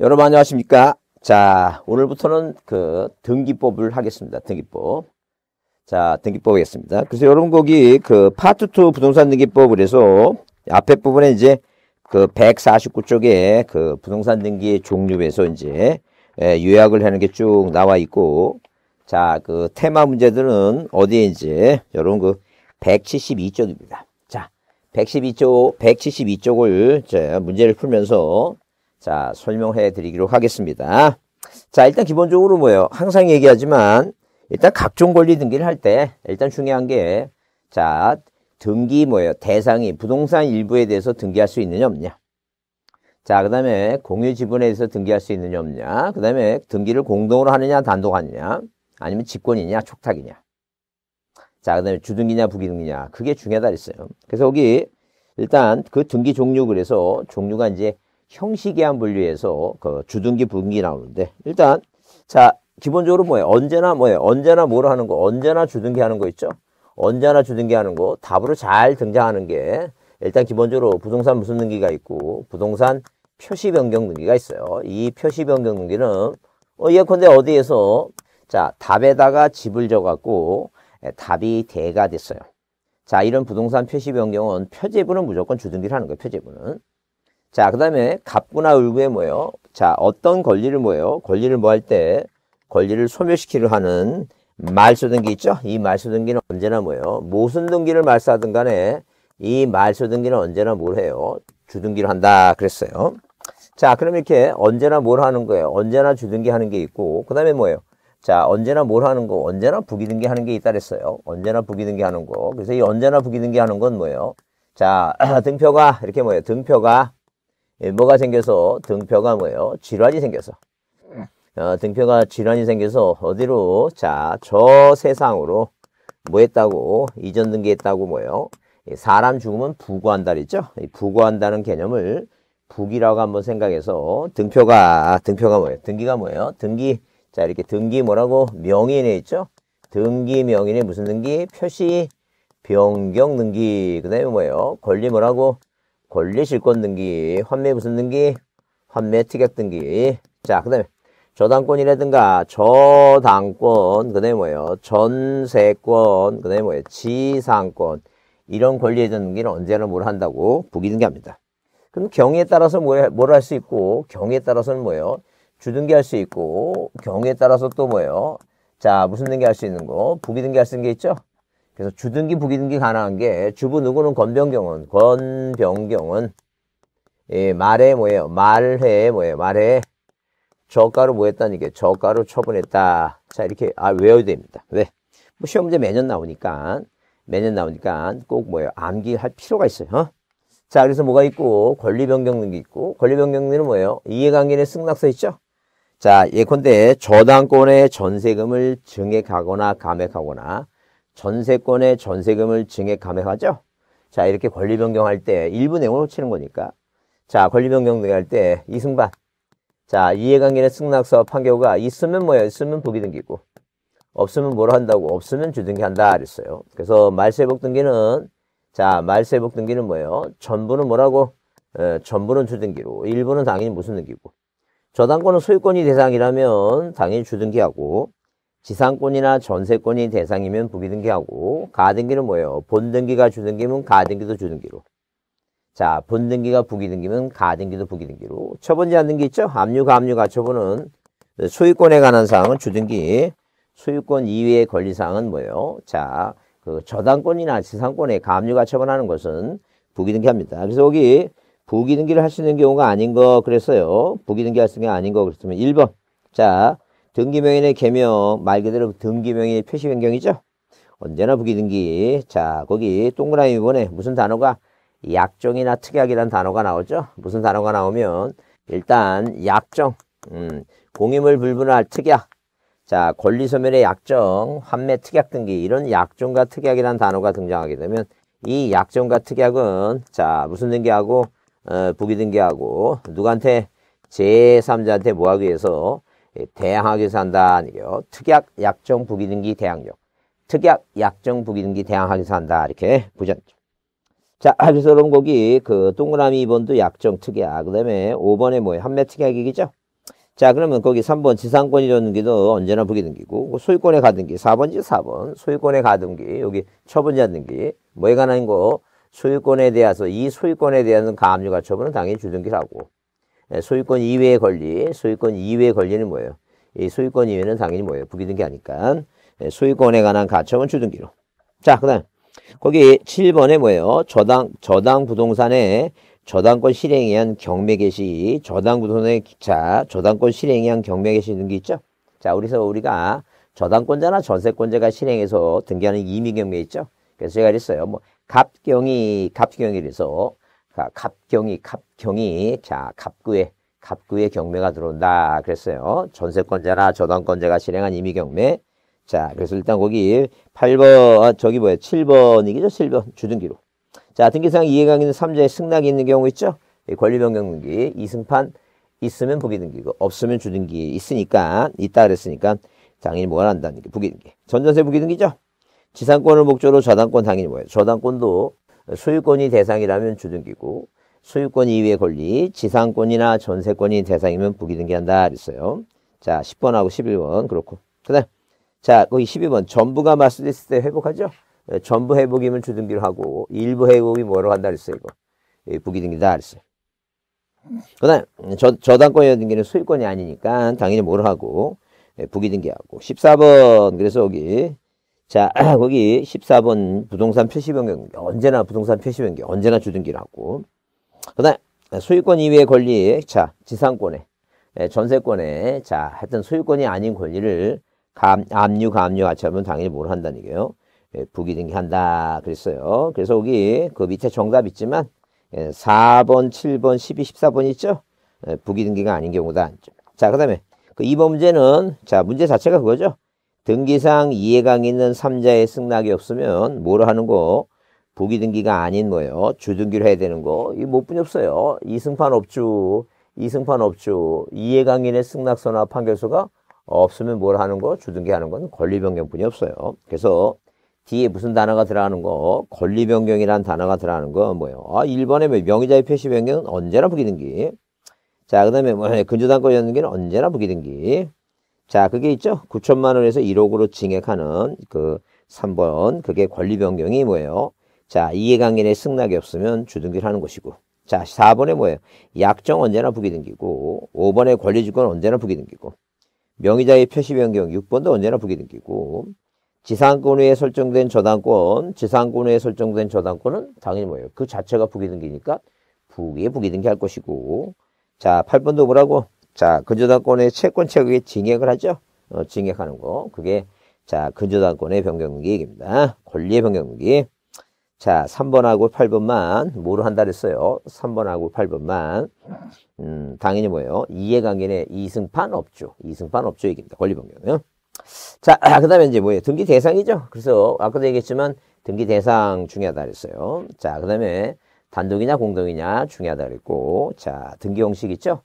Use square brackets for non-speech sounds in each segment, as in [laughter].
여러분 안녕하십니까? 자, 오늘부터는 그 등기법을 하겠습니다. 등기법. 자, 등기법 하겠습니다. 그래서 여러분 거기 그 파트 2 부동산 등기법을 해서 앞에 부분에 이제 그 149쪽에 그 부동산 등기 종류에서 이제 예, 요약을 하는 게 쭉 나와 있고 자, 그 테마 문제들은 어디에 이제 여러분 그 172쪽입니다. 자, 112쪽, 172쪽을 제 문제를 풀면서 자, 설명해 드리기로 하겠습니다. 자, 일단 기본적으로 뭐예요? 항상 얘기하지만 일단 각종 권리 등기를 할 때 일단 중요한 게 자, 등기 뭐예요? 대상이 부동산 일부에 대해서 등기할 수 있느냐 없냐. 자, 그 다음에 공유 지분에 대해서 등기할 수 있느냐 없냐. 그 다음에 등기를 공동으로 하느냐 단독 하느냐. 아니면 직권이냐 촉탁이냐. 자, 그 다음에 주등기냐 부기등기냐. 그게 중요하다 그랬어요. 그래서 여기 일단 그 등기 종류 그래서 종류가 이제 형식이한 분류에서 그 주등기 분기 나오는데 일단 자 기본적으로 뭐예요? 언제나 뭐예요? 언제나 뭐로 하는 거? 언제나 주등기 하는 거 있죠? 언제나 주등기 하는 거 답으로 잘 등장하는 게 일단 기본적으로 부동산 무슨 등기가 있고 부동산 표시 변경 등기가 있어요. 이 표시 변경 등기는 어 예컨대 어디에서 자 답에다가 집을 적었고 예, 답이 대가 됐어요. 자 이런 부동산 표시 변경은 표제부는 무조건 주등기를 하는 거예요. 표제부는. 자, 그 다음에 갑구나을구에 뭐예요? 자, 어떤 권리를 뭐예요? 권리를 뭐 할 때 권리를 소멸시키려 하는 말소등기 있죠? 이 말소등기는 언제나 뭐예요? 모순 등기를 말소하든 간에 이 말소등기는 언제나 뭘 해요? 주등기를 한다 그랬어요. 자, 그럼 이렇게 언제나 뭘 하는 거예요? 언제나 주등기 하는 게 있고 그 다음에 뭐예요? 자, 언제나 뭘 하는 거, 언제나 부기등기 하는 게 있다 그랬어요. 언제나 부기등기 하는 거. 그래서 이 언제나 부기등기 하는 건 뭐예요? 자, [clears throat] 등표가 이렇게 뭐예요? 등표가 예, 뭐가 생겨서 등뼈가 뭐예요? 질환이 생겨서 음. 어, 등뼈가 질환이 생겨서 어디로? 자, 저 세상으로 뭐 했다고? 이전 등기했다고 뭐예요? 사람 죽으면 부고한다 랬죠 부고한다는 개념을 북이라고 한번 생각해서 등표가 등표가 뭐예요? 등기가 뭐예요? 등기 자 이렇게 등기 뭐라고 명인에 있죠? 등기 명인에 무슨 등기? 표시 변경 등기 그다음에 뭐예요? 권리 뭐라고 권리실권 등기, 환매 무슨 등기? 환매 특약 등기. 자, 그 다음에 저당권이라든가 저당권, 그 다음에 뭐예요? 전세권, 그 다음에 뭐예요? 지상권. 이런 권리에 대한 등기는 언제나 뭘 한다고? 부기등기합니다. 그럼 경위에 따라서 뭘 할 수 있고 경위에 따라서는 뭐예요? 주등기 할 수 있고 경우에 따라서 또 뭐예요? 자 무슨 등기 할 수 있는 거? 부기등기 할 수 있는 게 있죠? 그래서 주등기 부기등기 가능한 게 주부 누구는 건병경은 건병경은 예, 말에 뭐예요? 말해 뭐예요? 말해 저가로 뭐 했다는 게 저가로 처분했다. 자 이렇게 아 외워야 됩니다. 왜? 뭐 시험 문제 매년 나오니까 매년 나오니까 꼭 뭐예요? 암기할 필요가 있어요. 어? 자 그래서 뭐가 있고 권리 변경 등기 있고 권리 변경 등기는 뭐예요? 이해관계는 승낙서 있죠? 자 예컨대 저당권의 전세금을 증액하거나 감액하거나 전세권의 전세금을 증액 감액하죠. 자, 이렇게 권리 변경할 때 일부 내용을 호치는 거니까. 자, 권리 변경 등할 때 이승반. 자, 이해관계는 승낙서 판결과 있으면 뭐야 있으면 부기 등기고. 없으면 뭐라 한다고? 없으면 주등기 한다 그랬어요. 그래서 말세복 등기는 자, 말세복 등기는 뭐예요? 전부는 뭐라고? 에, 어, 전부는 주등기로. 일부는 당연히 무슨 등기고. 저당권은 소유권이 대상이라면 당연히 주등기하고 지상권이나 전세권이 대상이면 부기등기하고 가등기는 뭐예요? 본등기가 주등기면 가등기도 주등기로. 자, 본등기가 부기등기면 가등기도 부기등기로. 처분자 등기 있죠? 압류, 가압류, 가처분은 소유권에 관한 사항은 주등기. 소유권 이외의 권리사항은 뭐예요? 자, 그 저당권이나 지상권에 가압류, 가처분하는 것은 부기등기합니다. 그래서 여기 부기등기를 하시는 경우가 아닌 거 그랬어요. 부기등기 하시는 게 아닌 거 그랬으면 1번. 자, 등기명인의 개명 말 그대로 등기명인의 표시 변경이죠. 언제나 부기등기. 자 거기 동그라미 이 번에 무슨 단어가 약정이나 특약이란 단어가 나오죠. 무슨 단어가 나오면 일단 약정, 음, 공임을 불분할 특약, 자 권리소멸의 약정, 환매 특약 등기 이런 약정과 특약이란 단어가 등장하게 되면 이 약정과 특약은 자 무슨 등기하고 어, 부기등기하고 누구한테 제3자한테 뭐하기 위해서 예, 대항하게 산다 아니요 특약 약정 부기등기 대항력. 특약 약정 부기등기 대항하게 산다 이렇게 보셨죠. 자, 그래서 여러분 거기 그 동그라미 2번도 약정 특약. 그다음에 5번에 뭐예요? 한매 특약이겠죠? 자, 그러면 거기 3번 지상권 이전등기도 언제나 부기등기고 소유권에 가등기 4번지 4번 소유권에 가등기 여기 처분자 등기 뭐에 관한 거 소유권에 대해서 이 소유권에 대한 감압 가처분은 당연히 주등기라고 예, 소유권 이외의 권리, 소유권 이외의 권리는 뭐예요? 이 소유권 이외는 당연히 뭐예요? 부기등기 하니까. 예, 소유권에 관한 가처분 주등기로. 자, 그 다음. 거기 7번에 뭐예요? 저당, 저당 부동산에 저당권 실행에 의한 경매 개시, 저당 부동산에 기차, 저당권 실행에 의한 경매 개시 등기 있죠? 자, 우리서 우리가 저당권자나 전세권자가 실행해서 등기하는 임의경매 있죠? 그래서 제가 그랬어요. 뭐, 갑경이, 갑경이라서 자, 아, 갑경이, 갑경이, 자, 갑구에, 갑구에 경매가 들어온다. 그랬어요. 전세권자나 저당권자가 실행한 임의 경매. 자, 그래서 일단 거기 8번, 아, 저기 뭐야, 7번이겠죠? 7번, 주등기로 자, 등기상 이해관계는 3자의 승낙이 있는 경우 있죠? 예, 권리변경 등기, 이승판 있으면 부기등기고, 없으면 주등기 있으니까, 있다 그랬으니까, 당연히 뭐가 난다는 게 부기등기. 전전세 부기등기죠? 지상권을 목적으로 저당권 당연히 뭐예요? 저당권도 소유권이 대상이라면 주등기고 소유권 이외의 권리, 지상권이나 전세권이 대상이면 부기등기한다 그랬어요. 자, 10번하고 11번 그렇고. 그다음 자, 거기 12번 전부가 마스됐을 때 회복하죠. 예, 전부 회복이면 주등기로 하고 일부 회복이 뭐로 한다 그랬어요, 이거. 예, 부기등기다 그랬어요. 그다음 저, 저당권의 등기는 소유권이 아니니까 당연히 뭐로 하고 예, 부기등기하고 14번 그래서 여기 자, [clears throat] 거기 14번 부동산 표시 변경, 언제나 부동산 표시 변경, 언제나 주등기라고. 그 다음, 소유권 이외의 권리, 자, 지상권에, 예, 전세권에, 자, 하여튼 소유권이 아닌 권리를 감, 압류, 감류, 하차하면 당연히 뭘 한다는 얘기예요. 예, 부기등기 한다, 그랬어요. 그래서 여기 그 밑에 정답 있지만, 예, 4번, 7번, 12, 14번 있죠? 예, 부기등기가 아닌 경우다. 자, 그 다음에 그 2번 문제는, 자, 문제 자체가 그거죠. 등기상 이해강이 있는 3자의 승낙이 없으면 뭐라 하는 거? 부기등기가 아닌 뭐예요? 주등기를 해야 되는 거. 이못 분이 없어요. 이승판 업주, 이승판 업주, 이해강인의 승낙서나 판결서가 없으면 뭘 하는 거? 주등기 하는 건 권리변경뿐이 없어요. 그래서 뒤에 무슨 단어가 들어가는 거? 권리변경이란 단어가 들어가는 거 뭐예요? 아, 1번에 뭐 명의자의 표시변경은 언제나 부기등기. 자, 그 다음에 뭐, 근저당권 이기는게 언제나 부기등기. 자, 그게 있죠. 9천만 원에서 1억으로 증액하는 그 3번 그게 권리 변경이 뭐예요? 자, 이해관계의 승낙이 없으면 주등기를 하는 것이고 자, 4번에 뭐예요? 약정 언제나 부기등기고 5번에 권리주권 언제나 부기등기고 명의자의 표시 변경 6번도 언제나 부기등기고 지상권 위에 설정된 저당권, 지상권 위에 설정된 저당권은 당연히 뭐예요? 그 자체가 부기등기니까 부기에 부기등기 할 것이고 자, 8번도 뭐라고? 자, 근저당권의 채권 채격에징역을 하죠. 어, 징역하는 거. 그게 자, 근저당권의 변경기입니다. 권리의 변경기. 자, 3번하고 8번만 뭐로 한다 그랬어요? 3번하고 8번만. 음, 당연히 뭐예요? 이해관계의 이승판 업주. 이승판 업주 얘기입니다. 권리 변경은. 자, [clears throat] 그 다음에 이제 뭐예요? 등기 대상이죠. 그래서 아까도 얘기했지만 등기 대상 중요하다 그랬어요. 자, 그 다음에 단독이냐 공동이냐 중요하다 그랬고, 자, 등기 형식 있죠?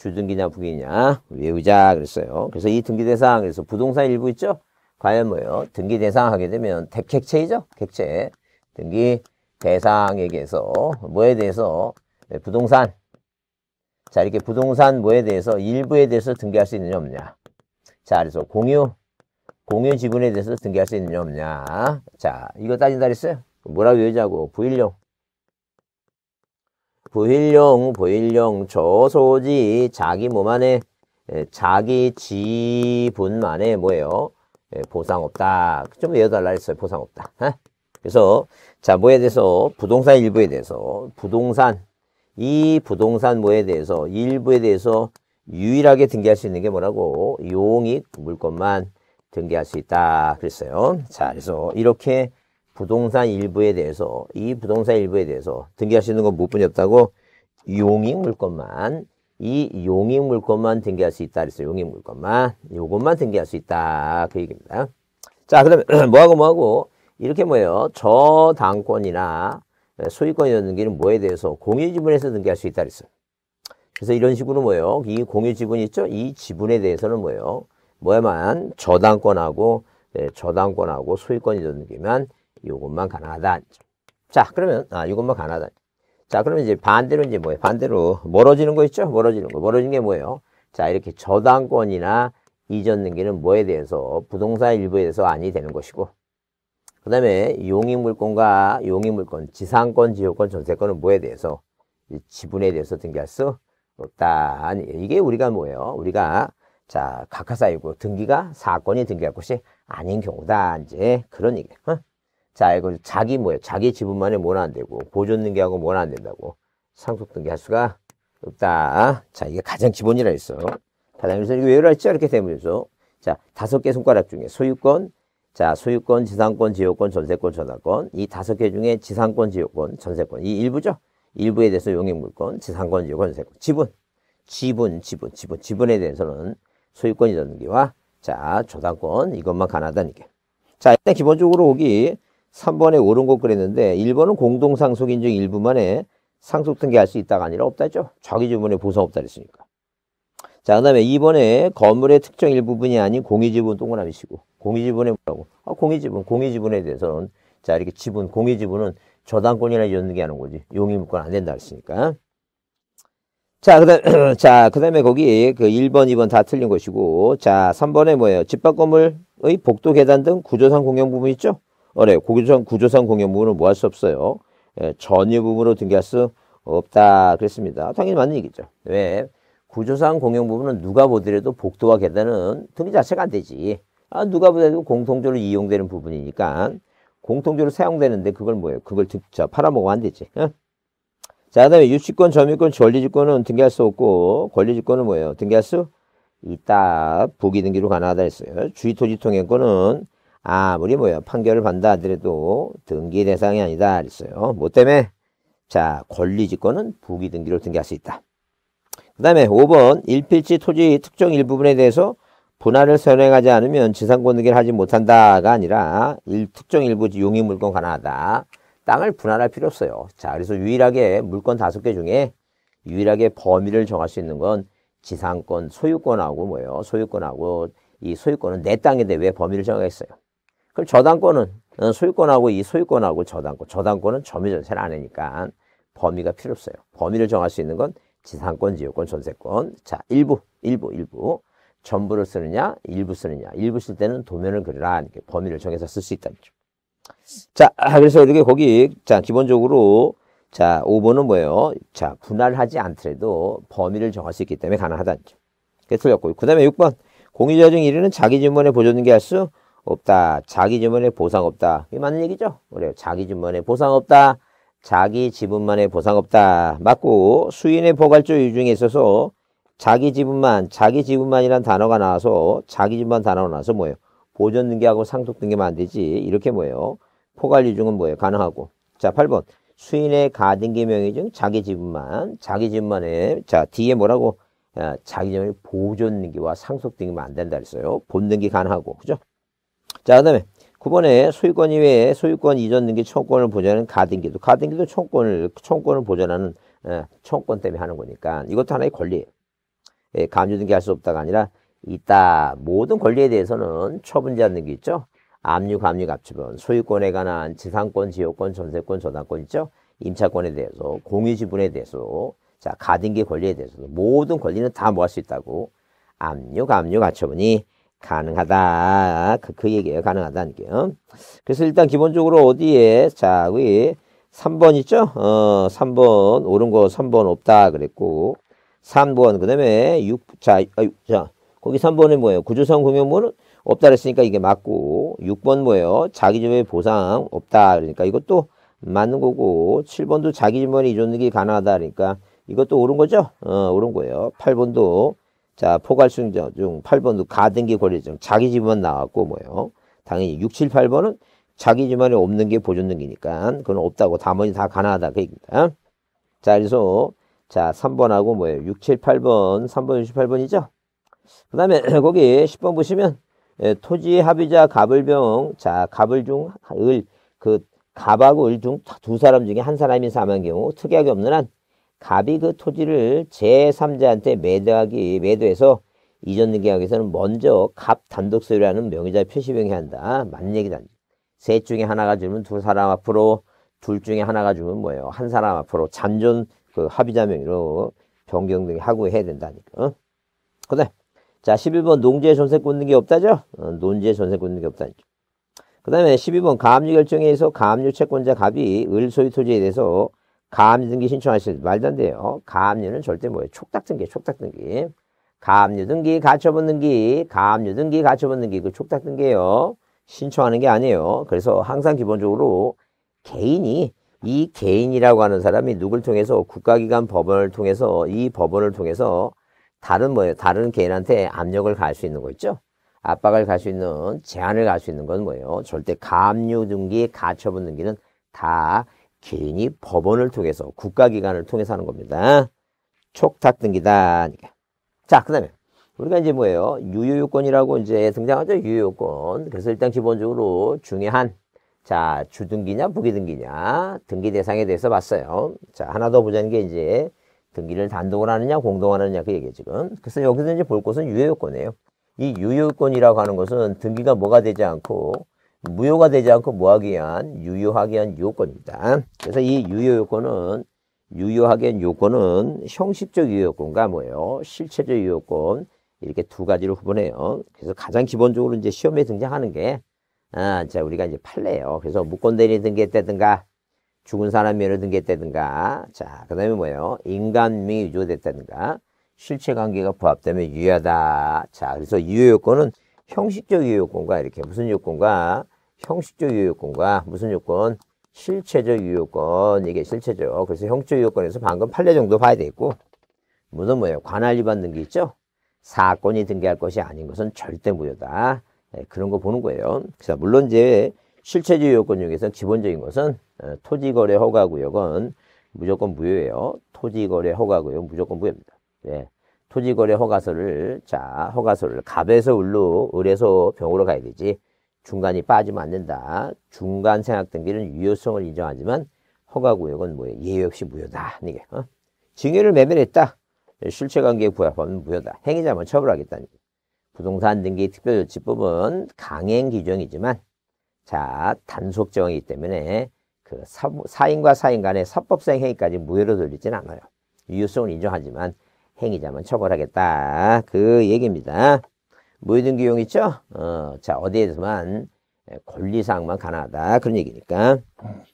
주등기냐 부기냐 외우자 그랬어요. 그래서 이 등기 대상 그래서 부동산 일부 있죠? 과연 뭐예요? 등기 대상 하게 되면 택객체이죠 객체. 등기 대상에게서 뭐에 대해서 네, 부동산 자 이렇게 부동산 뭐에 대해서 일부에 대해서 등기할 수 있느냐 없냐 자 그래서 공유 공유 지분에 대해서 등기할 수 있느냐 없냐 자 이거 따진다 그랬어요 뭐라고 외우자고 부일용 부일용 부일용 저소지 자기 몸 안에 자기 지분만에 뭐예요? 보상 없다. 좀 외워달라 했어요. 보상 없다. 그래서 자 뭐에 대해서 부동산 일부에 대해서 부동산 이 부동산 뭐에 대해서 일부에 대해서 유일하게 등기할 수 있는 게 뭐라고 용익 물건만 등기할 수 있다 그랬어요. 자 그래서 이렇게 부동산 일부에 대해서 이 부동산 일부에 대해서 등기할 수 있는 건 무엇뿐이 없다고 용익 물건만 이 용익 물건만 등기할 수 있다 그랬어요. 용익 물건만 요것만 등기할 수 있다 그 얘기입니다. 자 그러면 [clears throat] 뭐하고 뭐하고 이렇게 뭐예요? 저당권이나 소유권 이기는 뭐에 대해서 공유 지분에서 등기할 수 있다 그랬어요. 그래서 이런 식으로 뭐예요? 이 공유 지분 있죠? 이 지분에 대해서는 뭐예요? 뭐야만 저당권하고 네, 저당권하고 소유권 이전 등기만 이것만 가능하다. 자, 그러면 아, 이것만 가능하다. 자, 그러면 이제 반대로 이제 뭐예요? 반대로 멀어지는 거 있죠? 멀어지는 거. 멀어진 게 뭐예요? 자, 이렇게 저당권이나 이전 등기는 뭐에 대해서 부동산 일부에 대해서 아니 되는 것이고 그 다음에 용인물권과용인물권 지상권, 지역권, 전세권은 뭐에 대해서 지분에 대해서 등기할 수 없다. 아니, 이게 우리가 뭐예요? 우리가 자 각하사이고 등기가 사건이 등기할 것이 아닌 경우다. 이제 그런 얘기예요. 어? 자, 이건 자기 뭐예요? 자기 지분만에 뭐는 안 되고, 보존 등기하고 뭐는 안 된다고. 상속 등기할 수가 없다. 자, 이게 가장 기본이라 했어. 다당에서 이거 외우랄지 이렇게 되면서. 자, 다섯 개 손가락 중에 소유권, 자, 소유권, 지상권, 지역권, 전세권, 전화권. 이 다섯 개 중에 지상권, 지역권, 전세권. 이 일부죠? 일부에 대해서 용익물권, 지상권, 지역권, 전세권. 지분. 지분, 지분, 지분, 지분에 대해서는 소유권 이전기와 자, 저당권 이것만 가능하다는 게. 자, 일단 기본적으로 여기 3번에 옳은 것 그랬는데 1번은 공동상속인중 일부만에 상속 등기할 수 있다가 아니라 없다죠. 좌기지분에 보상 없다 그랬으니까. 자, 그 다음에 2번에 건물의 특정 일부분이 아닌 공유지분 동그라미 치고 공유지분에 뭐라고? 아, 공유지분, 공유지분에 대해서는 자, 이렇게 지분, 공유지분은 저당권이나 이런 게 하는 거지. 용의물권 안 된다 그랬으니까. 자, 그 다음, [clears throat] 자, 그 다음에 거기 그 1번, 2번 다 틀린 것이고, 자, 3번에 뭐예요? 집합 건물의 복도 계단 등 구조상 공용 부분 있죠? 어 네. 고교상 구조상 공용부분은뭐 할 수 없어요. 예, 전유부분으로 등기할 수 없다 그랬습니다. 당연히 맞는 얘기죠. 왜? 구조상 공용부분은 누가 보더라도 복도와 계단은 등기 자체가 안 되지. 아, 누가 보더라도 공통적으로 이용되는 부분이니까 공통적으로 사용되는데 그걸 뭐예요? 그걸 득자 팔아먹으면 안 되지. 어? 자, 그다음에 유치권, 점유권, 전리지권은 등기할 수 없고 권리지권은 뭐예요? 등기할 수 있다. 부기등기로 가능하다 했어요. 주의토지 통행권은 아무리 뭐야 판결을 받는다 하더라도 등기 대상이 아니다 그랬어요. 뭐 때문에? 자 권리지권은 부기등기로 등기할 수 있다. 그 다음에 5번 일필지 토지 특정 일부분에 대해서 분할을 선행하지 않으면 지상권 등기를 하지 못한다가 아니라 일, 특정 일부 지 용의 물건 가능하다. 땅을 분할할 필요 없어요. 자 그래서 유일하게 물건 다섯 개 중에 유일하게 범위를 정할 수 있는 건 지상권 소유권하고 뭐예요 소유권하고 이 소유권은 내 땅인데 왜 범위를 정하겠어요? 그럼 저당권은 어, 소유권하고 이 소유권하고 저당권, 저당권은 점유 전세를 안 하니까 범위가 필요 없어요. 범위를 정할 수 있는 건 지상권, 지역권, 전세권. 자, 일부, 일부, 일부. 전부를 쓰느냐, 일부 쓰느냐. 일부 쓸 때는 도면을 그리라. 이렇게 범위를 정해서 쓸 수 있다는 거 자, 아, 그래서 이렇게 거기, 자, 기본적으로, 자, 5번은 뭐예요? 자, 분할하지 않더라도 범위를 정할 수 있기 때문에 가능하다는 점. 그게 틀렸고. 그 다음에 6번. 공유자증 1위는 자기 질문에 보존된게할수 없다. 자기 주머에 보상 없다. 이게 맞는 얘기죠? 그래요. 자기 주머에 보상 없다. 자기 지분만에 보상 없다. 맞고 수인의 포괄조 유중에 있어서 자기 지분만, 자기 지분만이란 단어가 나와서 자기 지분만 단어가 나와서 뭐예요? 보존 등기하고 상속 등기만 안 되지. 이렇게 뭐예요? 포괄 유중은 뭐예요? 가능하고. 자, 8번. 수인의 가등기 명의 중 자기 지분만, 자기 지분만에 자, 뒤에 뭐라고? 야, 아, 자기 지분이 보존 등기와 상속 등기만 안 된다 그랬어요. 본 등기 가능하고. 그죠? 자, 그 다음에 9번에 소유권 이외에 소유권 이전 등기 청구권을 보전하는 가등기도 가등기도 청구권을 청구권을 보전하는 예, 청구권 때문에 하는 거니까 이것도 하나의 권리예요. 예, 감유 등기할 수 없다가 아니라 있다. 모든 권리에 대해서는 처분제 하는 게 있죠. 압류, 감유, 갑취권, 소유권에 관한 지상권, 지역권, 전세권, 저당권 있죠. 임차권에 대해서, 공유지분에 대해서, 자 가등기 권리에 대해서 모든 권리는 다모할수 있다고 압류, 감유, 가처분이 가능하다. 그, 그 얘기예요. 가능하다는게요 그래서 일단 기본적으로 어디에 자, 여기 3번 있죠? 어, 3번 오른 거 3번 없다 그랬고 3번 그다음에 6 자, 아, 유 자. 거기 3번에 뭐예요? 구조상 공용물은 없다 그랬으니까 이게 맞고 6번 뭐예요? 자기주의 보상 없다 그러니까 이것도 맞는 거고 7번도 자기주머니 이존 능이 가능하다 그러니까 이것도 옳은 거죠? 어, 옳은 거예요. 8번도 자, 포괄순정 중 8번도 가등기 권리증 자기 집만 나왔고 뭐요. 당연히 6, 7, 8번은 자기 집안에 없는 게 보존등기니까 그건 없다고 다문이다 가능하다 그 얘기입니다. 자, 그래서 자, 3번하고 뭐예요? 6, 7, 8번, 3번, 6, 8번이죠? 그 다음에 거기 10번 보시면 예, 토지 합의자 갑을병, 자, 갑을 중, 을, 그, 갑하고 을 중 두 사람 중에 한 사람이 사망한 경우 특이하게 없는 한 갑이 그 토지를 제3자한테 매도하기 매도해서 이전 등기약에서는 먼저 갑 단독 소유라는 명의자 표시명해 한다. 맞는 얘기다. 셋 중에 하나가 주면 두 사람 앞으로 둘 중에 하나가 주면 뭐예요? 한 사람 앞으로 잔존 그 합의자 명의로 변경 등하고 해야 된다니까. 어? 그래. 자, 11번 농지에 전세권 등기 없다죠? 어, 논지에 전세권 등기 없다니까. 그 다음에 12번 가압 결정에 의해서 가압 채권자 갑이 을소유 토지에 대해서 감압등기 신청하실 말도 안 돼요. 가압는 절대 뭐예요? 촉탁등기, 촉탁등기. 가압등기 가처분등기, 가압등기 가처분등기 그 촉탁등기예요. 신청하는 게 아니에요. 그래서 항상 기본적으로 개인이 이 개인이라고 하는 사람이 누굴 통해서 국가기관 법원을 통해서 이 법원을 통해서 다른 뭐예요? 다른 개인한테 압력을 가할 수 있는 거 있죠? 압박을 갈 수 있는 제한을 갈 수 있는 건 뭐예요? 절대 가압 등기, 가처분 등기는 다 개인이 법원을 통해서 국가기관을 통해서 하는 겁니다. 촉탁 등기다. 자, 그 다음에 우리가 이제 뭐예요? 유효요건이라고 이제 등장하죠. 유효요건. 그래서 일단 기본적으로 중요한 자, 주등기냐 부기등기냐 등기 대상에 대해서 봤어요. 자, 하나 더 보자는 게 이제 등기를 단독으로 하느냐 공동으 하느냐 그 얘기 지금. 그래서 여기서 이제 볼 것은 유효요건이에요. 이 유효요건이라고 하는 것은 등기가 뭐가 되지 않고 무효가 되지 않고 뭐하기 위한 유효하기 위한 요건입니다. 그래서 이 유효 요건은 유효하기 위한 요건은 형식적 유효 요건과 뭐예요? 실체적 유효 요건 이렇게 두 가지로 구분해요. 그래서 가장 기본적으로 이제 시험에 등장하는 게 아, 자 우리가 이제 판례예요. 그래서 무권대리 등기했다든가 죽은 사람 면허 등기했다든가 자 그다음에 뭐예요? 인간미이 유조됐다든가 실체 관계가 부합되면 유효하다. 자 그래서 유효 요건은 형식적 유효 요건과 이렇게 무슨 요건과 형식적 유효권과 무슨 요건? 실체적 유효권. 이게 실체죠. 그래서 형식 적 유효권에서 방금 판례 정도 봐야 되고 겠 무슨 뭐예요? 관할 위반 등기 있죠? 사건이 등기할 것이 아닌 것은 절대 무효다. 네, 그런 거 보는 거예요. 자, 물론 이제 실체적 유효권 중에서 기본적인 것은 어, 토지거래 허가구역은 무조건 무효예요. 토지거래 허가구역 무조건 무효입니다. 네. 예. 토지거래 허가서를 자 허가서를 갑에서 을로 을에서 병으로 가야 되지 중간이 빠지면 안 된다. 중간 생각 등기는 유효성을 인정하지만 허가 구역은 뭐 예외 요예 없이 무효다. 이게 어? 증여를 매매했다. 실체관계에 부합하면 무효다. 행위자만 처벌하겠다는 얘기. 부동산 등기 특별조치법은 강행 규정이지만 자 단속 정이기 때문에 그 사, 사인과 사인 간의 사법상 행위까지 무효로 돌리진 않아요. 유효성을 인정하지만 행위자만 처벌하겠다. 그 얘기입니다. 무효등기 용 있죠? 어, 자, 어디에서만 예, 권리사항만 가능하다. 그런 얘기니까.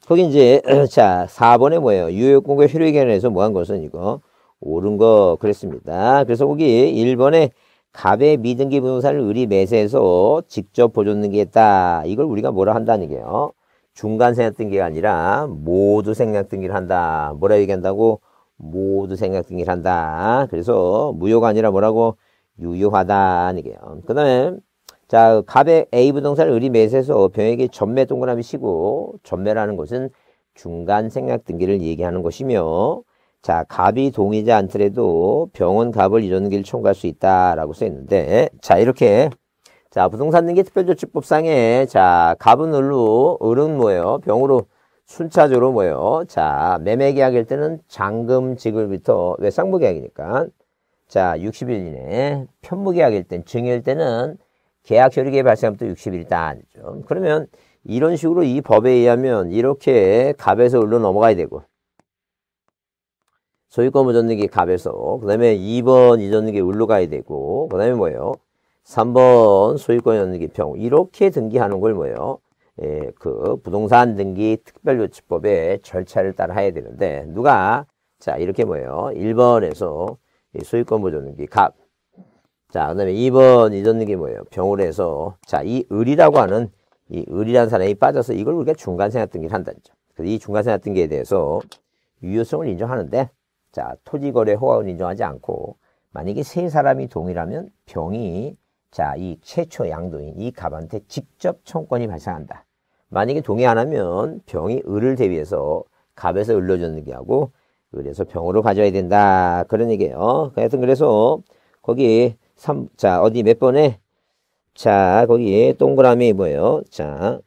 거기 이제, [clears throat] 자, 4번에 뭐예요? 유효권과 효력에관해서 뭐한 것은 이거, 옳은 거 그랬습니다. 그래서 거기 1번에 갑의 미등기 부동산을 의리 매수해서 직접 보존등기했다. 이걸 우리가 뭐라 한다는 게요. 중간 생략등기가 아니라 모두 생략등기를 한다. 뭐라 얘기한다고? 모두 생략등기를 한다. 그래서 무효가 아니라 뭐라고? 유효하다 이게요. 그 다음에 자 갑의 A 부동산 을 의리 매수해서 병에게 전매 동그라미 시고 전매라는 것은 중간 생략 등기를 얘기하는 것이며 자 갑이 동의지 않더라도 병원 갑을 이전기를 등 청구할 수 있다라고 써 있는데 자 이렇게 자 부동산 등기 특별조치법상에 자 갑은 을로 을은 뭐예요 병으로 순차적으로 뭐예요 자 매매 계약일 때는 잔금 지급부터 외상부 계약이니까 자, 60일 이내 편무계약일 땐 증여일 때는 계약 효력이 발생하면 또 60일이 다죠 그러면 이런 식으로 이 법에 의하면 이렇게 갑에서 을로 넘어가야 되고 소유권 보전등기 갑에서 그 다음에 2번 이전등기 을로 가야 되고 그 다음에 뭐예요? 3번 소유권 이전등기 평 이렇게 등기하는 걸 뭐예요? 예, 그 부동산 등기 특별조치법의 절차를 따라 해야 되는데 누가 자 이렇게 뭐예요? 1번에서 소유권 보존등기 갑. 자, 그 다음에 2번 이전등기 뭐예요? 병으로 해서 자, 이 을이라고 하는 이 을이라는 사람이 빠져서 이걸 우리가 중간생활등기를 한다는 점. 그래서 이 중간생활등기에 대해서 유효성을 인정하는데 자, 토지거래 호화은 인정하지 않고 만약에 세 사람이 동일하면 병이 자, 이 최초 양도인 이 갑한테 직접 청권이 발생한다. 만약에 동의 안 하면 병이 을을 대비해서 갑에서 을로 줬는 게 하고 그래서 병으로 가져야 된다. 그런 얘기예요. 하여튼 그래서 거기 3, 자, 어디 몇 번에? 자, 거기 동그라미 뭐예요? 자,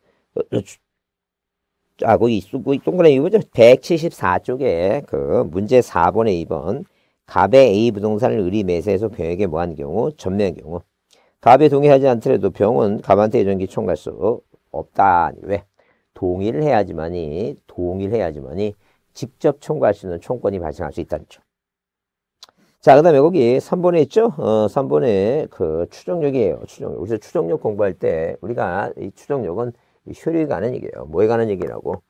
아, 거기, 동그라미 뭐죠? 174쪽에 그 문제 4번에 2번 갑의 A 부동산을 을이 매수해서 병에게 뭐한 경우? 전매한 경우. 갑에 동의하지 않더라도 병은 갑한테 예전기 총갈 수 없다. 왜? 동의를 해야지만이, 동의를 해야지만이 직접 청구할 수 있는 총권이 발생할 수 있다는 점. 자, 그 다음에 거기 3번에 있죠? 어, 3번에 그 추정력이에요. 추정력. 우리 추정력 공부할 때 우리가 이 추정력은 효율에 관한 얘기예요. 뭐에 관한 얘기라고?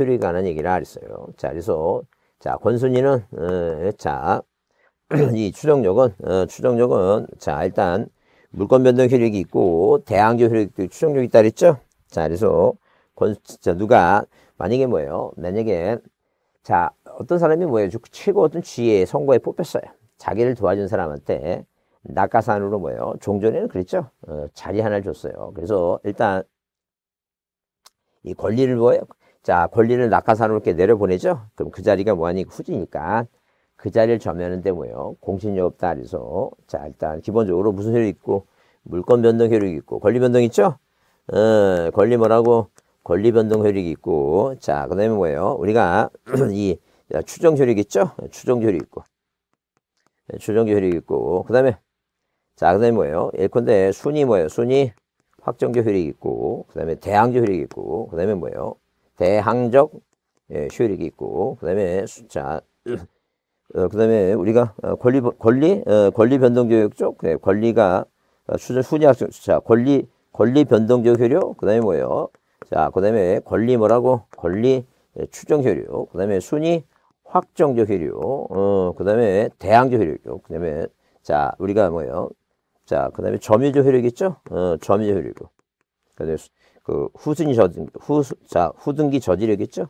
효율에 관한 얘기라 그랬어요. 자, 그래서 자, 권순이는 어, 자, [clears throat] 이 추정력은 어, 추정력은 자, 일단 물권 변동 효력이 있고 대항조 효력도 추정력이 있다 그랬죠? 자, 그래서 권, 자, 누가 만약에 뭐예요? 만약에 자, 어떤 사람이 뭐예요? 최고 어떤 지혜의 선에 뽑혔어요. 자기를 도와준 사람한테 낙하산으로 뭐예요? 종전에는 그랬죠. 어, 자리 하나를 줬어요. 그래서 일단 이 권리를 뭐예요? 자, 권리를 낙하산으로 이렇게 내려보내죠. 그럼 그 자리가 뭐하니? 후지니까 그 자리를 점유하는데 뭐예요? 공신력 없다. 그래서 자, 일단 기본적으로 무슨 효력이 있고 물권 변동 효력이 있고 권리 변동 있죠? 어, 권리 뭐라고 권리 변동 효력이 있고 자 그다음에 뭐예요? 우리가 [clears throat] 이 추정 효력 있죠? 추정 효력 있고 네, 추정 효력 있고 그다음에 자 그다음에 뭐예요? 예컨대 순위 뭐예요? 순위 확정적 효력이 있고 그다음에 대항적 효력이 있고 그다음에 뭐예요? 대항적 예, 효력이 있고 그다음에 자 [clears throat] 어, 그다음에 우리가 어, 권리 권리 어, 권리 변동 효력쪽 네, 권리가 수준 어, 순위 확정 자 권리 권리 변동적 효력 그다음에 뭐예요? 자, 그 다음에 권리 뭐라고? 권리 예, 추정 효력. 그 다음에 순위 확정적 효력. 어, 그 다음에 대항적 효력. 그 다음에 자, 우리가 뭐예요? 자, 그 다음에 점유적 효력 있죠? 어, 점유적 효력. 그다음에 그 후순위 저등 후 자, 후등기 저지력 있죠?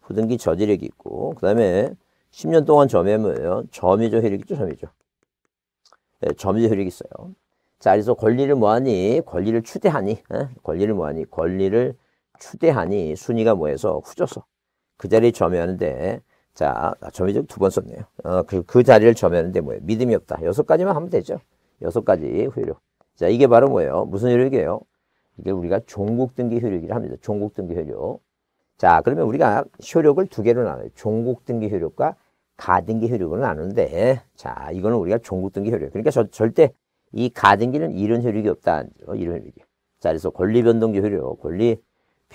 후등기 저지력이 있고 그다음에 10년 동안 점유면 뭐예요? 점유적 효력 있죠, 점유적. 네, 점유적 효력이 있어요. 자, 그래서 권리를 뭐하니? 권리를 추대하니? 에? 예? 권리를 뭐하니? 권리를 추대하니 순위가 뭐해서 후져서 그자리에 점유하는데 자 아, 점유적 두 번 썼네요. 어, 그, 그 자리를 점유하는데 뭐예요? 믿음이 없다. 여섯 가지만 하면 되죠. 여섯 가지 효력. 자 이게 바로 뭐예요? 무슨 효력이에요? 이게 우리가 종국 등기 효력이라 합니다. 종국 등기 효력. 자 그러면 우리가 효력을 두 개로 나눠요. 종국 등기 효력과 가등기 효력으로 나누는데 자 이거는 우리가 종국 등기 효력. 그러니까 저, 절대 이 가등기는 이런 효력이 없다. 어, 이런 효력이. 자 그래서 권리 변동기 효력, 권리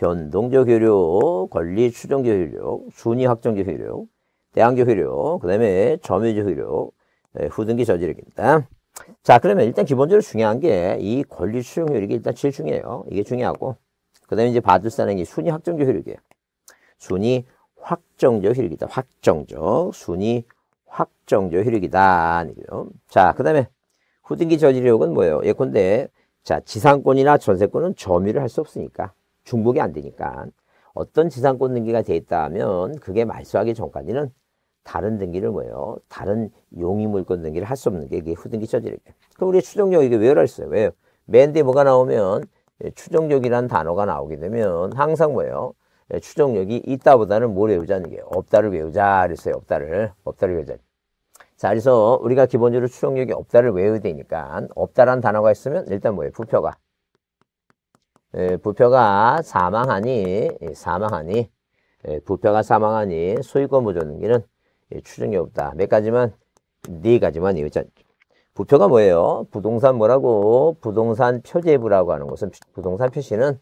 변동적 효력, 권리 추정적 효력, 순위 확정적 효력, 대항적 효력, 그 다음에 점유적 효력, 네, 후등기 저지력입니다. 자, 그러면 일단 기본적으로 중요한 게 이 권리 추정 효력이 일단 제일 중요해요. 이게 중요하고. 그 다음에 이제 받을 사항이 순위 확정적 효력이에요. 순위 확정적 효력이다. 확정적, 순위 확정적 효력이다. 자, 그 다음에 후등기 저지력은 뭐예요? 예컨대, 자, 지상권이나 전세권은 점유를 할 수 없으니까. 중복이 안 되니까 어떤 지상권 등기가 돼 있다면 하 그게 말소하기 전까지는 다른 등기를 뭐예요? 다른 용의물권 등기를 할 수 없는 게 이게 후등기 처지입니 그럼 우리 추정력 이게 왜라 했어요? 왜요? 맨 뒤에 뭐가 나오면 예, 추정력이라는 단어가 나오게 되면 항상 뭐예요? 예, 추정력이 있다보다는 뭘 외우자는 게 없다를 외우자 그랬어요. 없다를 없다를 외우자. 자 그래서 우리가 기본적으로 추정력이 없다를 외워야 되니까 없다라는 단어가 있으면 일단 뭐예요? 부표가 에, 부표가 사망하니 사망하니 부표가 사망하니 소유권 보존기는 추정이 없다. 몇 가지만 네 가지만이요. 자, 부표가 뭐예요? 부동산 뭐라고? 부동산 표제부라고 하는 것은 부동산 표시는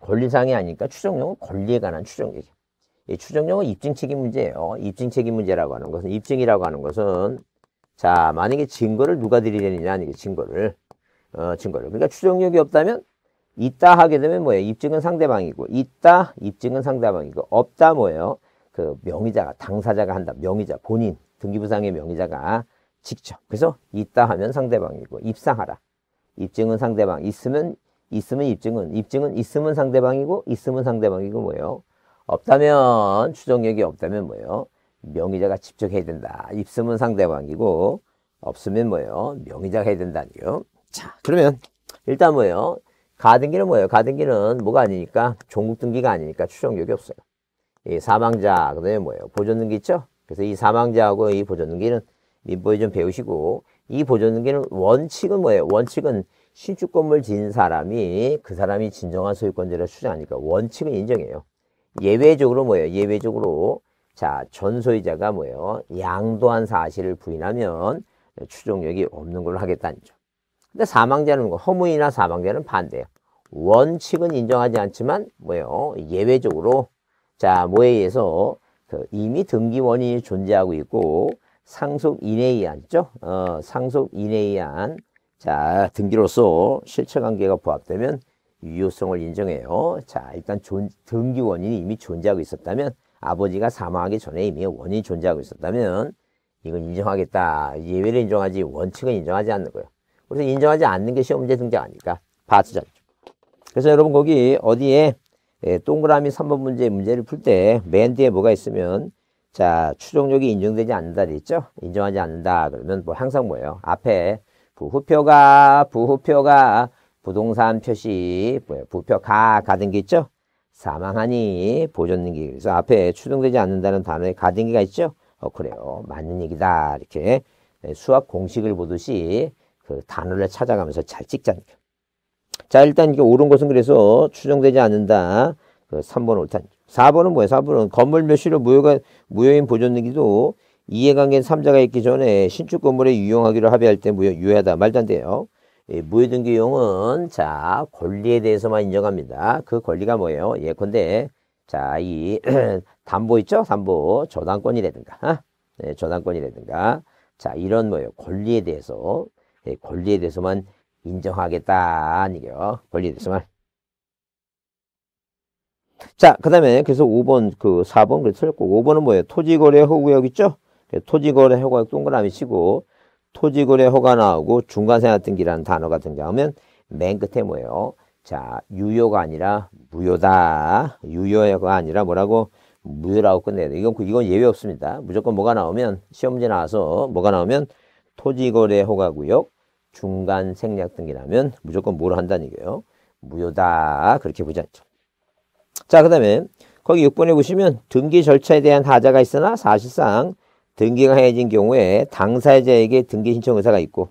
권리상이 아니니까 추정용은 권리에 관한 추정이죠. 이 추정용은 입증 책임 문제예요. 입증 책임 문제라고 하는 것은 입증이라고 하는 것은 자 만약에 증거를 누가 드리느냐 이게 증거를 어, 증거를 그러니까 추정력이 없다면 있다 하게 되면 뭐예요? 입증은 상대방이고 있다 입증은 상대방이고 없다 뭐예요? 그 명의자가 당사자가 한다. 명의자 본인 등기부상의 명의자가 직접. 그래서 있다 하면 상대방이고 입상하라. 입증은 상대방 있으면 있으면 입증은 입증은 있으면 상대방이고 있으면 상대방이고 뭐예요? 없다면 추정력이 없다면 뭐예요? 명의자가 직접 해야 된다. 입으면 상대방이고 없으면 뭐예요? 명의자가 해야 된다니요. 자 그러면 일단 뭐예요? 가등기는 뭐예요? 가등기는 뭐가 아니니까 종국 등기가 아니니까 추정력이 없어요. 이 사망자 그다음에 뭐예요? 보존등기 있죠? 그래서 이 사망자하고 이 보존등기는 민법에 좀 배우시고 이 보존등기는 원칙은 뭐예요? 원칙은 신축권물 진 사람이 그 사람이 진정한 소유권자를 주장하니까 원칙은 인정해요. 예외적으로 뭐예요? 예외적으로 자 전소유자가 뭐예요? 양도한 사실을 부인하면 추종력이 없는 걸로 하겠다는 거 근데 사망자는 뭐 허무이나 사망자는 반대예요. 원칙은 인정하지 않지만 뭐예요? 예외적으로 자 뭐에 의해서 그 이미 등기 원인이 존재하고 있고 상속인에 의한죠. 어, 상속인에 의한 자 등기로서 실체관계가 부합되면 유효성을 인정해요. 자 일단 존, 등기 원인이 이미 존재하고 있었다면 아버지가 사망하기 전에 이미 원인이 존재하고 있었다면 이건 인정하겠다. 예외를 인정하지 원칙은 인정하지 않는 거예요. 그래서 인정하지 않는 게 시험 문제 등장 아니까 봐주자죠. 그래서 여러분 거기 어디에 예, 동그라미 3번 문제 문제를 풀 때 맨 뒤에 뭐가 있으면 자 추종력이 인정되지 않는다 그랬죠? 인정하지 않는다 그러면 뭐 항상 뭐예요? 앞에 부호표가 부호표가 부동산 표시 뭐예요? 부표가 가등기 있죠? 사망하니 보존등기 그래서 앞에 추정되지 않는다는 단어에 가등기가 있죠? 어 그래요 맞는 얘기다 이렇게 예, 수학 공식을 보듯이 그 단어를 찾아가면서 잘 찍자니까 자, 일단 이게 옳은 것은 그래서 추정되지 않는다. 그 3번 옳다. 4번은 뭐예요 4번은 건물 몇시로 무효가, 무효인 보존등기도 이해관계인 3자가 있기 전에 신축 건물에 유용하기로 합의할 때 무효, 유효하다. 말도 안 돼요. 예, 무효등기용은 자, 권리에 대해서만 인정합니다. 그 권리가 뭐예요? 예컨대, 자, 이 [clears throat] 담보 있죠? 담보. 저당권이라든가, 예, 저당권이라든가. 자, 이런 뭐예요? 권리에 대해서, 예, 권리에 대해서만 인정하겠다. 아게요 권리 대수만. 자, 그 다음에 그래서 5번, 그 4번 그래고 5번은 뭐예요? 토지거래 허구역 있죠? 그 토지거래 허구역 동그라미 치고 토지거래 허가 나오고 중간생활등기라는 단어가 등장하면 맨 끝에 뭐예요? 자, 유효가 아니라 무효다. 유효가 아니라 뭐라고? 무효라고 끝내야 돼. 이건, 이건 예외 없습니다. 무조건 뭐가 나오면, 시험 문 나와서 뭐가 나오면 토지거래 허가구역, 중간 생략 등기라면 무조건 뭐로 한다는 얘기예요. 무효다 그렇게 보지 않죠. 자그 다음에 거기 6번에 보시면 등기 절차에 대한 하자가 있으나 사실상 등기가 해진 경우에 당사자에게 등기 신청 의사가 있고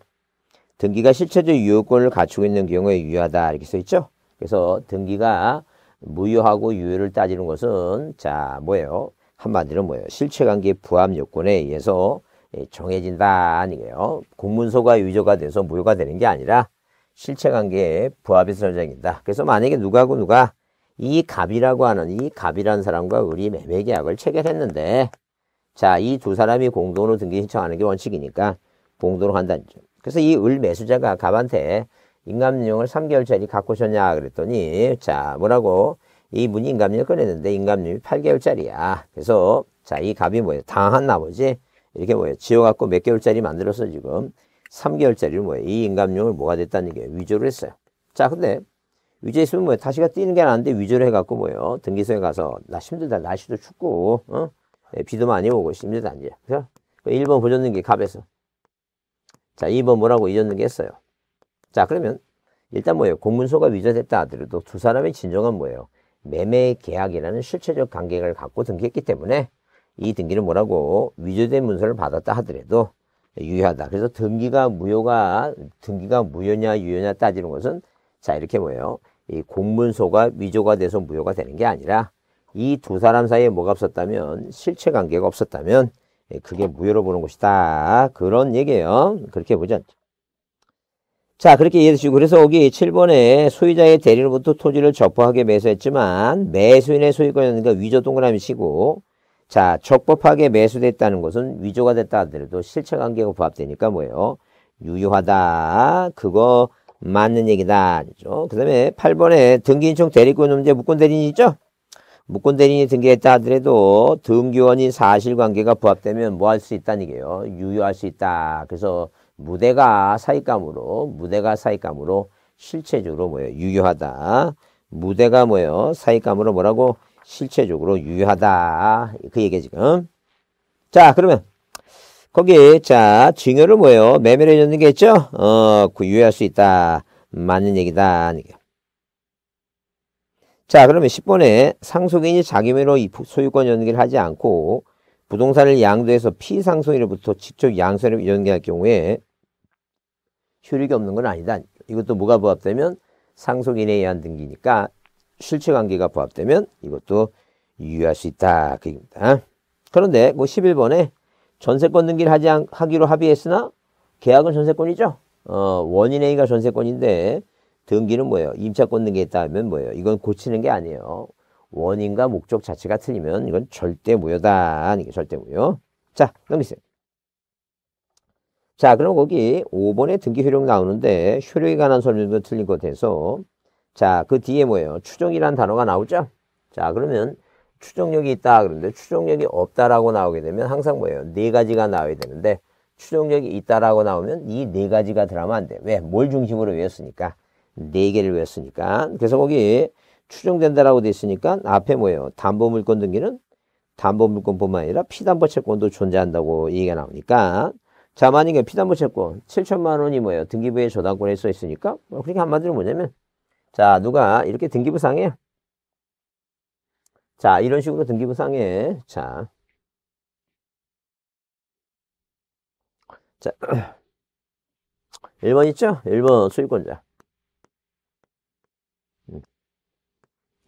등기가 실체적 유효권을 갖추고 있는 경우에 유효하다 이렇게 써 있죠. 그래서 등기가 무효하고 유효를 따지는 것은 자 뭐예요? 한마디로 뭐예요? 실체관계 부합 요건에 의해서 예, 정해진다는 거예요. 공문서가 위조가 돼서 무효가 되는 게 아니라 실체관계에 부합이 설정된다. 그래서 만약에 누가고 누가 이 갑이라고 하는 이 갑이라는 사람과 의리 매매 계약을 체결했는데 자이 두 사람이 공동으로 등기 신청하는 게 원칙이니까 공동으로 한다는 점. 그래서 이 을 매수자가 갑한테 인감용을 3개월짜리 갖고 오셨냐 그랬더니 자 뭐라고 이 문이 인감료를 꺼냈는데 인감료이 8개월짜리야. 그래서 자이 갑이 뭐예요? 당한 나머지 이렇게 뭐예요? 지어갖고 몇 개월짜리 만들어서 지금 3개월짜리를 뭐예요? 이 인감용을 뭐가 됐다는 게 위조를 했어요. 자, 근데 위조했으면 뭐예요? 다시가 뛰는 게 나는데 위조를 해갖고 뭐예요? 등기소에 가서 나 힘들다. 날씨도 춥고, 어? 네, 비도 많이 오고 힘들다, 이제. 그죠? 1번 그 보줬는 게 갑에서. 자, 2번 뭐라고 잊었는 게 했어요. 자, 그러면 일단 뭐예요? 공문서가 위조됐다 하더라도 두 사람의 진정한 뭐예요? 매매 계약이라는 실체적 관계를 갖고 등기했기 때문에 이 등기를 뭐라고 위조된 문서를 받았다 하더라도 유효하다. 그래서 등기가 무효가 등기가 무효냐 유효냐 따지는 것은 자 이렇게 뭐예요? 이 공문서가 위조가 돼서 무효가 되는 게 아니라 이 두 사람 사이에 뭐가 없었다면 실체 관계가 없었다면 예, 그게 무효로 보는 것이다. 그런 얘기예요. 그렇게 보지 않죠. 자 그렇게 이해해 주시고 그래서 여기 7번에 소유자의 대리로부터 토지를 접부하게 매수했지만 매수인의 소유권이었니가 위조 동그라미 치고 자, 적법하게 매수됐다는 것은 위조가 됐다 하더라도 실체관계가 부합되니까 뭐예요? 유효하다. 그거 맞는 얘기다. 그 다음에 8번에 등기인청 대리권 문제 무권 대리인 있죠? 무권 대리인이 등기했다 하더라도 등기원인 사실관계가 부합되면 뭐 할 수 있다는 얘기예요. 유효할 수 있다. 그래서 무대가 사익감으로 무대가 사익감으로 실체적으로 뭐예요? 유효하다. 무대가 뭐예요? 사익감으로 뭐라고? 실체적으로 유효하다. 그 얘기 지금. 자, 그러면 거기 자 증여를 뭐예요? 매매를 해줬는 게 있죠? 어, 그 유효할 수 있다. 맞는 얘기다. 자, 그러면 10번에 상속인이 자기매로 소유권 연기를 하지 않고 부동산을 양도해서 피상속인으로부터 직접 양수를 연기할 경우에 효력이 없는 건 아니다. 이것도 뭐가 부합되면 상속인에 의한 등기니까 실체 관계가 부합되면 이것도 유효할 수 있다. 그입니다 그런데 뭐 11번에 전세권 등기를 하지 않, 하기로 합의했으나 계약은 전세권이죠. 어, 원인 A가 전세권인데 등기는 뭐예요? 임차권 등기했다 하면 뭐예요? 이건 고치는 게 아니에요. 원인과 목적 자체가 틀리면 이건 절대 무효다. 이게 절대 무효. 자, 넘기세요. 자, 그럼 거기 5번에 등기 효력 나오는데 효력에 관한 설명도 틀린 것 같아서 자, 그 뒤에 뭐예요? 추종이라는 단어가 나오죠? 자, 그러면 추종력이 있다 그런데 추종력이 없다라고 나오게 되면 항상 뭐예요? 네 가지가 나와야 되는데 추종력이 있다라고 나오면 이 네 가지가 들어가면 안 돼. 왜? 뭘 중심으로 외웠으니까. 네 개를 외웠으니까. 그래서 거기 추종된다라고 돼 있으니까 앞에 뭐예요? 담보 물권 등기는 담보 물권뿐만 아니라 피담보 채권도 존재한다고 얘기가 나오니까 자 만약에 피담보 채권 7천만 원이 뭐예요? 등기부에 저당권에 써 있으니까 뭐 그렇게 한마디로 뭐냐면 자, 누가 이렇게 등기부상에 자, 이런 식으로 등기부상에 자. 자. 1번 [clears throat] 있죠? 1번 수익권자.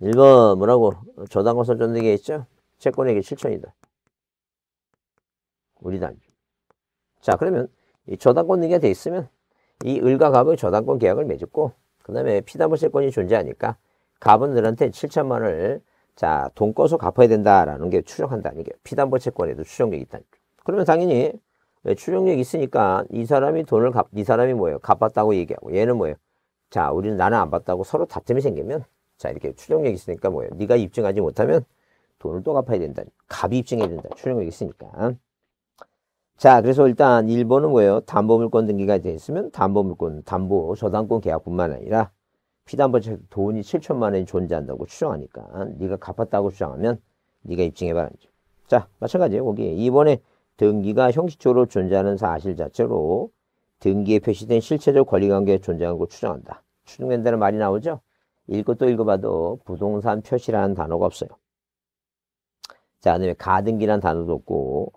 1번 음. 뭐라고? 저당권 전등에 있죠? 채권액이 7천이다. 우리 단위. 자, 그러면 이 저당권 등기가 돼 있으면 이 을과 갑의 저당권 계약을 맺었고 그 다음에 피담보실권이 존재하니까 가분들한테 7천만 원을 자, 돈 꺼서 갚아야 된다라는 게 추정한다는 게 피담보 채권에도 추정력이 있다니까. 그러면 당연히 예, 추정력이 있으니까 이 사람이 돈을 갚, 이 사람이 뭐예요? 갚았다고 얘기하고 얘는 뭐예요? 자, 우리는 나는 안봤다고 서로 다툼이 생기면 자, 이렇게 추정력이 있으니까 뭐예요? 네가 입증하지 못하면 돈을 또 갚아야 된다. 갑이 입증해야 된다. 추정력이 있으니까. 자, 그래서 일단 1번은 뭐예요? 담보물권 등기가 되어 있으면 담보물권, 담보, 저당권 계약뿐만 아니라 피담보 책 돈이 7천만 원이 존재한다고 추정하니까 네가 갚았다고 주장하면 네가 입증해봐라. 자, 마찬가지예요. 거기에 2번에 등기가 형식적으로 존재하는 사실 자체로 등기에 표시된 실체적 권리관계에 존재하는 걸 추정한다. 추정된다는 말이 나오죠? 읽고 또 읽어봐도 부동산 표시라는 단어가 없어요. 자, 그 다음에 가등기라는 단어도 없고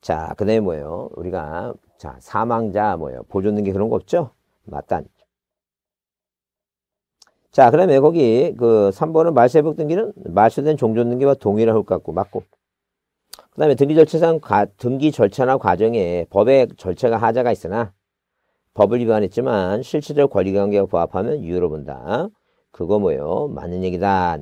자, 그 다음에 뭐예요? 우리가, 자, 사망자 뭐예요? 보조는 게 그런 거 없죠? 맞단. 자, 그 다음에 거기 그 3번은 말세복 등기는 말소된 종조 등기와 동일할 것 같고 맞고. 그다음에 등기 절차상 과, 등기 절차나 과정에 법의 절차가 하자가 있으나 법을 위반했지만 실체적 권리 관계가 부합하면 유효로 본다. 그거 뭐예요? 맞는 얘기다.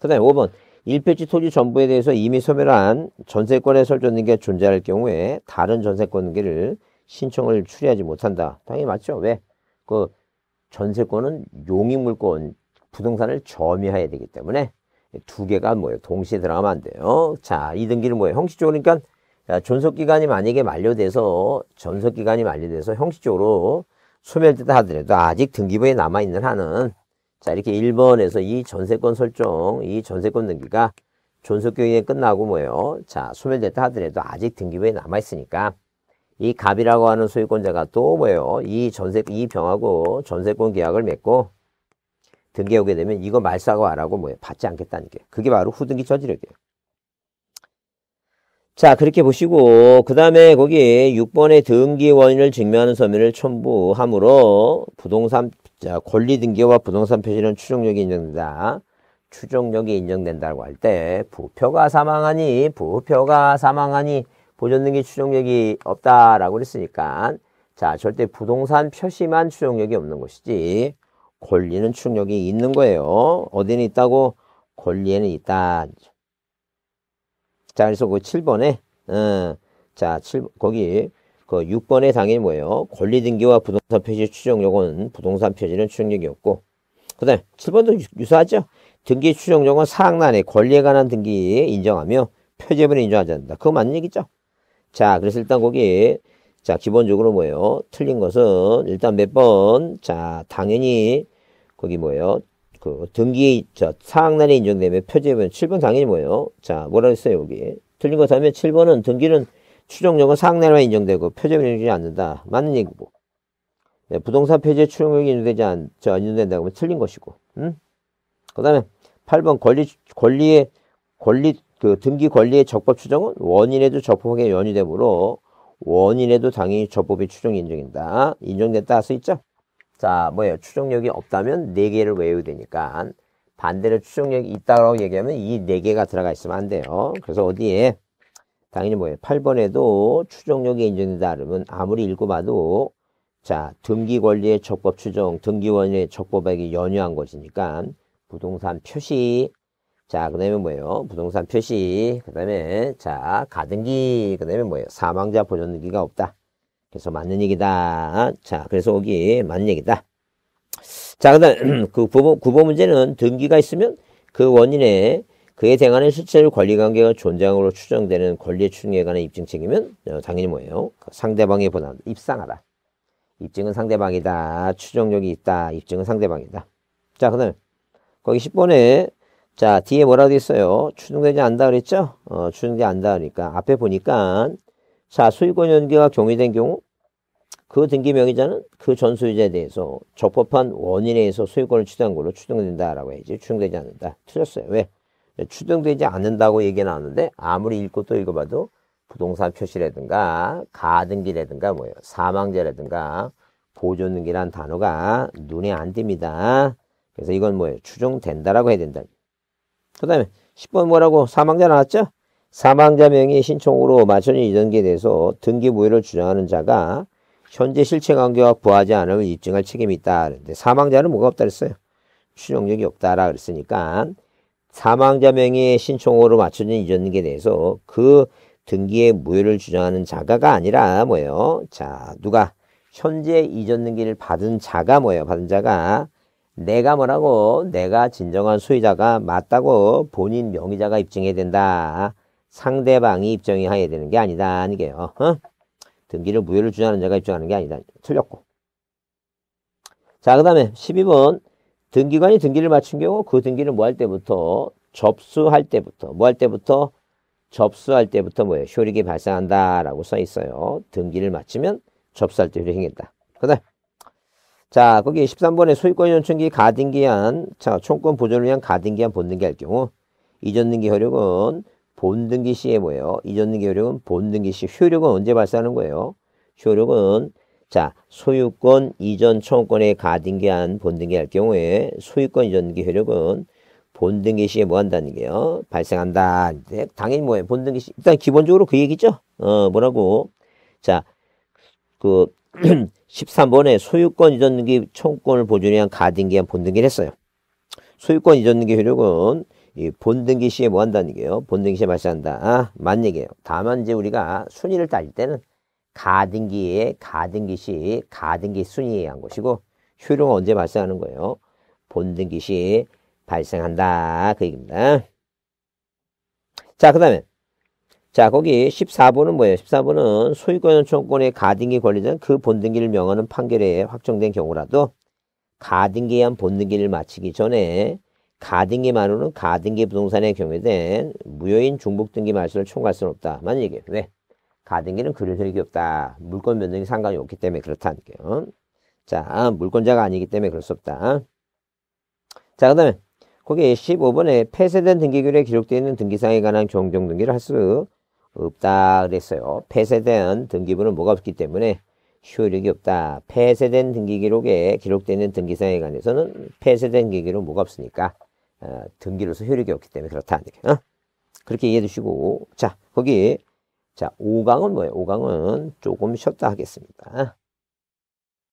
그다음에 5번 1페이지 토지 전부에 대해서 이미 소멸한 전세권에 설정등기가 존재할 경우에 다른 전세권등기를 신청을 추리하지 못한다. 당연히 맞죠. 왜? 그 전세권은 용익물권 부동산을 점유해야 되기 때문에 두 개가 뭐예요? 동시에 들어가면 안 돼요. 자, 이 등기는 뭐예요? 형식적으로 그러니까 아, 존속기간이 만약에 만료돼서 전속기간이 만료돼서 형식적으로 소멸됐다 하더라도 아직 등기부에 남아있는 한은 자, 이렇게 1번에서 이 전세권 설정, 이 전세권 등기가 존속경간이 끝나고 뭐예요? 자, 소멸됐다 하더라도 아직 등기부에 남아있으니까 이 갑이라고 하는 소유권자가 또 뭐예요? 이 전세, 이 병하고 전세권 계약을 맺고 등기에 오게 되면 이거 말싸고 하라고 뭐예요? 받지 않겠다는 게. 그게 바로 후등기 처지력이에요 자, 그렇게 보시고, 그 다음에 거기 6번의 등기 원인을 증명하는 서면을 첨부함으로 부동산 자, 권리 등기와 부동산 표시는 추종력이 인정된다. 추종력이 인정된다고 할 때 부표가 사망하니 부표가 사망하니 보존등기 추종력이 없다라고 그랬으니까 자, 절대 부동산 표시만 추종력이 없는 것이지 권리는 추종력이 있는 거예요. 어디는 있다고? 권리에는 있다. 자, 그래서 그 7번에 음, 어, 자, 7 거기 그 6번의 당이 뭐예요? 권리 등기와 부동산 표시 추정 력은 부동산 표시는 추정력이었고 그 다음 7번도 유사하죠? 등기 추정 력은 사항 안에 권리에 관한 등기 인정하며 표제분을 인정하지 않는다. 그거 맞는 얘기죠? 자 그래서 일단 거기 자 기본적으로 뭐예요? 틀린 것은 일단 몇 번 자 당연히 거기 뭐예요? 그 등기 저 사항란에 인정되면 표제분 7번 당연히 뭐예요? 자 뭐라 고 했어요 여기 틀린 것 하면 7번은 등기는 추정력은 상내로 인정되고 표제가 인정되지 않는다. 맞는 얘기고. 네, 부동산 표제 추정력이 인정되지 않, 저, 인정된다고 하면 틀린 것이고. 응? 음? 그 다음에 8번 권리, 권리의, 권리, 그 등기 권리의 적법 추정은 원인에도 적법하게 연이되므로 원인에도 당연히 적법이 추정이 인정된다. 인정됐다할 수 있죠? 자, 뭐예요? 추정력이 없다면 4개를 외우야 되니까 반대로 추정력이 있다고 얘기하면 이 4개가 들어가 있으면 안 돼요. 그래서 어디에 당연히 뭐예요? 8번에도 추정력의 인정다그러면 아무리 읽어봐도 자 등기 권리의 적법 추정, 등기 원리의 적법액이 연유한 것이니까 부동산 표시 자, 그 다음에 뭐예요? 부동산 표시. 그 다음에, 자, 가등기. 그 다음에 뭐예요? 사망자 보존등기가 없다. 그래서 맞는 얘기다. 자, 그래서 여기 맞는 얘기다. 자, [clears throat] 그 다음, 그 구보, 구보 문제는 등기가 있으면 그원인에 그에 대항하 실제로 권리관계가 존재함으로 추정되는 권리의 추정에 관한 입증책임은 어, 당연히 뭐예요? 그 상대방에 보다 입상하다. 입증은 상대방이다. 추정력이 있다. 입증은 상대방이다. 자, 그 다음에 거기 10번에 자 뒤에 뭐라고 돼 있어요? 추정되지 않다 그랬죠? 어, 추정되지 않다 그러니까 앞에 보니까 자 소유권 연계가 경위된 경우 그 등기 명의자는 그 전 소유자에 대해서 적법한 원인에 의해서 소유권을 취득한 걸로 추정된다라고 해야지 추정되지 않는다. 틀렸어요. 왜? 예, 추정되지 않는다고 얘기나 하는데 아무리 읽고 또 읽어봐도 부동산 표시라든가 가등기라든가 뭐예요 사망자라든가 보존등기란 단어가 눈에 안 띕니다. 그래서 이건 뭐예요 추정된다라고 해야 된다. 그 다음에 10번 뭐라고 사망자 나왔죠? 사망자 명의 신청으로 마천진이등기에 대해서 등기 부효를 주장하는 자가 현재 실체관계와 부하지 않음을 입증할 책임이 있다. 그런데 사망자는 뭐가 없다 그랬어요. 추정력이 없다라 그랬으니까 사망자 명의 신청으로 맞춰진 이전에 등기 대해서 그 등기의 무효를 주장하는 자가가 아니라 뭐예요? 자, 누가 현재 이전 등기를 받은 자가 뭐예요? 받은 자가 내가 뭐라고? 내가 진정한 소유자가 맞다고 본인 명의자가 입증해야 된다. 상대방이 입증해야 되는 게 아니다. 아니게요. 어? 등기를 무효를 주장하는 자가 입증하는 게 아니다. 틀렸고. 자, 그 다음에 12번 등기관이 등기를 마친 경우 그 등기를 뭐 할 때부터 접수할 때부터 뭐 할 때부터 접수할 때부터 뭐예요? 효력이 발생한다라고 써 있어요. 등기를 마치면 접수할 때 효력이 생긴다. 그다음 자 거기 13번에 소유권 연청기 가등기한 자 총권 보존을 위한 가등기한 본등기 할 경우 이전 등기 효력은 본등기 시에 뭐예요? 이전 등기 효력은 본등기 시 효력은 언제 발생하는 거예요? 효력은 자, 소유권 이전 청구권에 가등기한 본등기 할 경우에 소유권 이전기 효력은 본등기 시에 뭐 한다는 게요? 발생한다. 네, 당연히 뭐예요? 본등기 시. 일단 기본적으로 그 얘기죠? 어, 뭐라고? 자, 그, 13번에 [clears throat] 소유권 이전 등기 청구권을 보존 위한 가등기한 본등기를 했어요. 소유권 이전 등기 효력은 이 본등기 시에 뭐 한다는 얘기예요? 본등기 시에 발생한다. 아, 맞는 얘기예요. 다만 이제 우리가 순위를 따질 때는 가등기의 가등기 시 가등기 순위에 한 것이고 효력은 언제 발생하는 거예요? 본등기 시 발생한다 그 얘기입니다. 자 그 다음에 자 거기 14번은 뭐예요? 14번은 소유권청권의 가등기 권리자는 그 본등기를 명하는 판결에 확정된 경우라도 가등기에 한 본등기를 마치기 전에 가등기만으로는 가등기 부동산에 경매된 무효인 중복등기 말소를 청구할 수는 없다만 얘기해요. 왜? 네. 가등기는 그릴 효력이 없다. 물권 면동이 상관이 없기 때문에 그렇다. 할게요. 자, 물권자가 아니기 때문에 그럴 수 없다. 자, 그 다음에 거기 15번에 폐쇄된 등기규에 기록되어 있는 등기사에 관한 종종 등기를 할 수 없다 그랬어요. 폐쇄된 등기부는 뭐가 없기 때문에 효력이 없다. 폐쇄된 등기기록에 기록되어 있는 등기사항에 관해서는 폐쇄된 기기로 뭐가 없으니까 어, 등기로서 효력이 없기 때문에 그렇다. 어? 그렇게 이해해 주시고 자 거기 자, 5강은 뭐예요? 5강은 조금 쉬었다 하겠습니다.